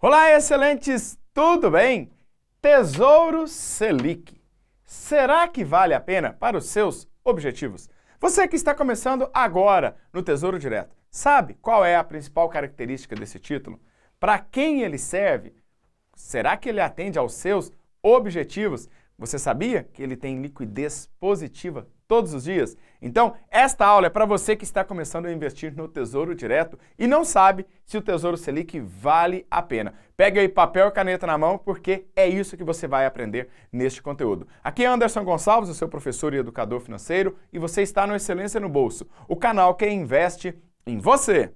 Olá, excelentes, tudo bem? Tesouro Selic. Será que vale a pena para os seus objetivos? Você que está começando agora no Tesouro Direto, sabe qual é a principal característica desse título? Para quem ele serve? Será que ele atende aos seus objetivos? Você sabia que ele tem liquidez positiva todos os dias. Então, esta aula é para você que está começando a investir no Tesouro Direto e não sabe se o Tesouro Selic vale a pena. Pega aí papel e caneta na mão, porque é isso que você vai aprender neste conteúdo. Aqui é Anderson Gonçalves, o seu professor e educador financeiro, e você está no Excelência no Bolso, o canal que investe em você.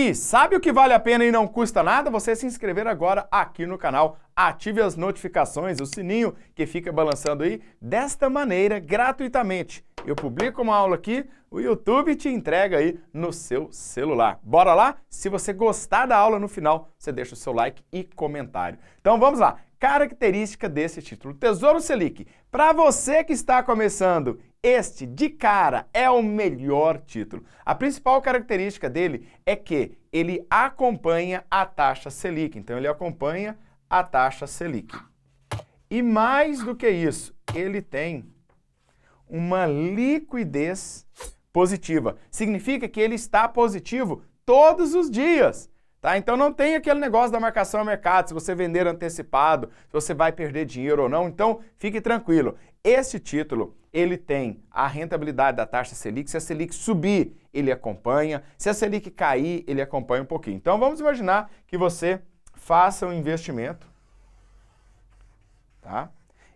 E sabe o que vale a pena e não custa nada? Você se inscrever agora aqui no canal, ative as notificações, o sininho que fica balançando aí, desta maneira, gratuitamente. Eu publico uma aula aqui, o YouTube te entrega aí no seu celular. Bora lá? Se você gostar da aula no final, você deixa o seu like e comentário. Então vamos lá, característica desse título, Tesouro Selic. Para você que está começando este, de cara, é o melhor título. A principal característica dele é que ele acompanha a taxa Selic. Então, ele acompanha a taxa Selic. E mais do que isso, ele tem uma liquidez positiva. Significa que ele está positivo todos os dias. Tá? Então não tem aquele negócio da marcação a mercado, se você vender antecipado, se você vai perder dinheiro ou não. Então fique tranquilo. Esse título ele tem a rentabilidade da taxa Selic. Se a Selic subir, ele acompanha. Se a Selic cair, ele acompanha um pouquinho. Então vamos imaginar que você faça um investimento. Tá?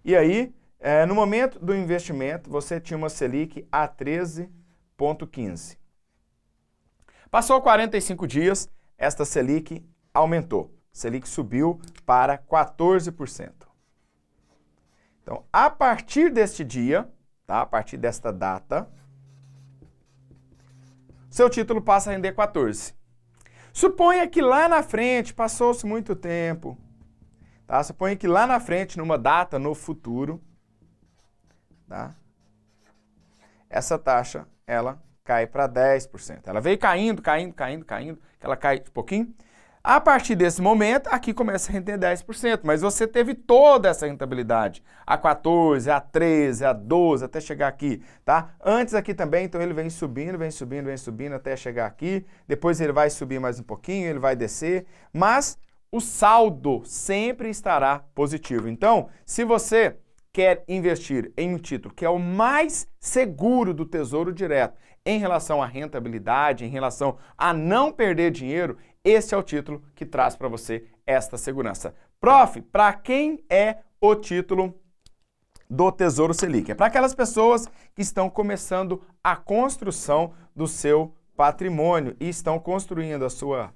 E aí, é, no momento do investimento, você tinha uma Selic a 13,15. Passou 45 dias, esta Selic aumentou. Selic subiu para 14%. Então, a partir deste dia, tá? a partir desta data, seu título passa a render 14. Suponha que lá na frente, passou-se muito tempo, tá? suponha que lá na frente, numa data no futuro, tá? essa taxa ela cai para 10%. Ela veio caindo, caindo, caindo, caindo, ela cai um pouquinho. A partir desse momento, aqui começa a render 10%, mas você teve toda essa rentabilidade, a 14, a 13, a 12, até chegar aqui, tá? Antes aqui também, então ele vem subindo, vem subindo, vem subindo até chegar aqui, depois ele vai subir mais um pouquinho, ele vai descer, mas o saldo sempre estará positivo. Então, se você quer investir em um título que é o mais seguro do Tesouro Direto em relação à rentabilidade, em relação a não perder dinheiro, esse é o título que traz para você esta segurança. Prof, para quem é o título do Tesouro Selic? É para aquelas pessoas que estão começando a construção do seu patrimônio e estão construindo a sua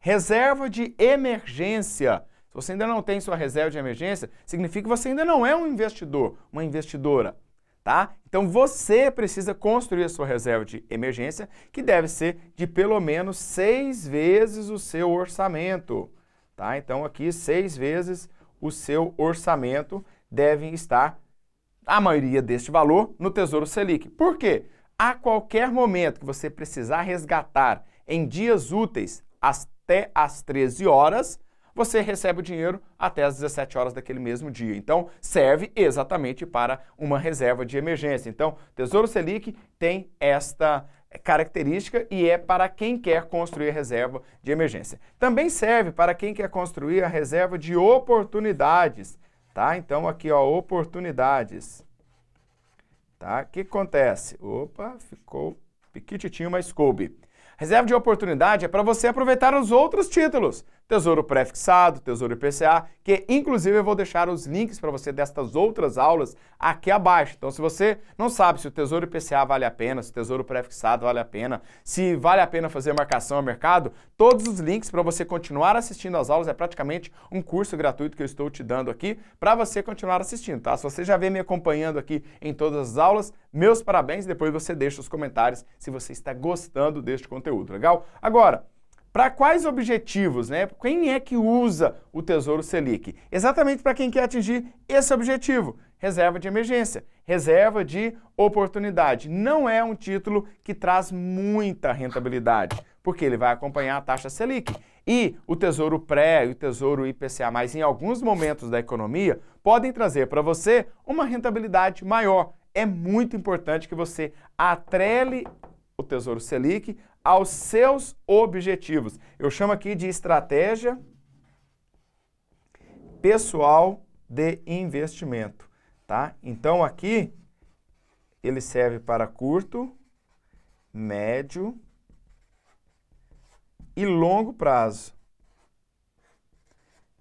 reserva de emergência se você ainda não tem sua reserva de emergência, significa que você ainda não é um investidor, uma investidora, tá? Então você precisa construir a sua reserva de emergência, que deve ser de pelo menos seis vezes o seu orçamento, tá? Então aqui seis vezes o seu orçamento deve estar a maioria deste valor no Tesouro Selic. Por quê? A qualquer momento que você precisar resgatar em dias úteis até às 13 horas, você recebe o dinheiro até as 17 horas daquele mesmo dia. Então, serve exatamente para uma reserva de emergência. Então, Tesouro Selic tem esta característica e é para quem quer construir a reserva de emergência. Também serve para quem quer construir a reserva de oportunidades, tá? Então aqui ó, oportunidades. Tá? O que acontece? Opa, ficou piquititinho, mas coube. Reserva de oportunidade é para você aproveitar os outros títulos. Tesouro Prefixado, Tesouro IPCA, que inclusive eu vou deixar os links para você destas outras aulas aqui abaixo. Então, se você não sabe se o Tesouro IPCA vale a pena, se o Tesouro Prefixado vale a pena, se vale a pena fazer marcação ao mercado, todos os links para você continuar assistindo às aulas é praticamente um curso gratuito que eu estou te dando aqui para você continuar assistindo, tá? Se você já vem me acompanhando aqui em todas as aulas, meus parabéns depois você deixa os comentários se você está gostando deste conteúdo, legal? Agora, para quais objetivos, né? Quem é que usa o Tesouro Selic? Exatamente para quem quer atingir esse objetivo. Reserva de emergência, reserva de oportunidade. Não é um título que traz muita rentabilidade, porque ele vai acompanhar a taxa Selic. E o Tesouro Pré e o Tesouro IPCA, mas em alguns momentos da economia, podem trazer para você uma rentabilidade maior é muito importante que você atrele o Tesouro Selic aos seus objetivos. Eu chamo aqui de estratégia pessoal de investimento, tá? Então aqui ele serve para curto, médio e longo prazo.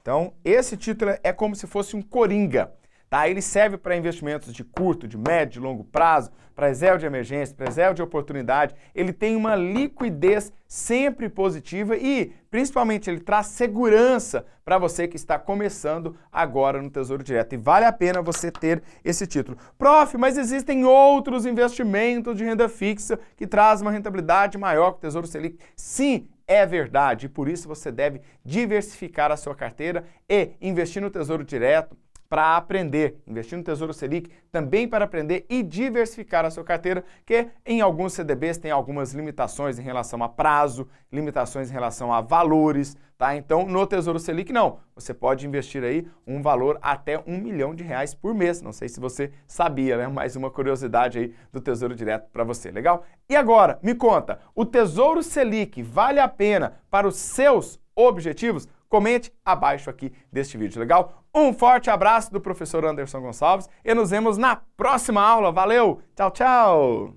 Então, esse título é como se fosse um coringa. Tá? Ele serve para investimentos de curto, de médio, de longo prazo, para reserva de emergência, para reserva de oportunidade. Ele tem uma liquidez sempre positiva e, principalmente, ele traz segurança para você que está começando agora no Tesouro Direto. E vale a pena você ter esse título. Prof, mas existem outros investimentos de renda fixa que trazem uma rentabilidade maior que o Tesouro Selic. Sim, é verdade. E por isso você deve diversificar a sua carteira e investir no Tesouro Direto para aprender. Investir no Tesouro Selic também para aprender e diversificar a sua carteira, que em alguns CDBs tem algumas limitações em relação a prazo, limitações em relação a valores, tá? Então, no Tesouro Selic não. Você pode investir aí um valor até um milhão de reais por mês. Não sei se você sabia, né? Mais uma curiosidade aí do Tesouro Direto para você, legal? E agora, me conta, o Tesouro Selic vale a pena para os seus objetivos? Comente abaixo aqui deste vídeo, legal? Um forte abraço do professor Anderson Gonçalves e nos vemos na próxima aula. Valeu! Tchau, tchau!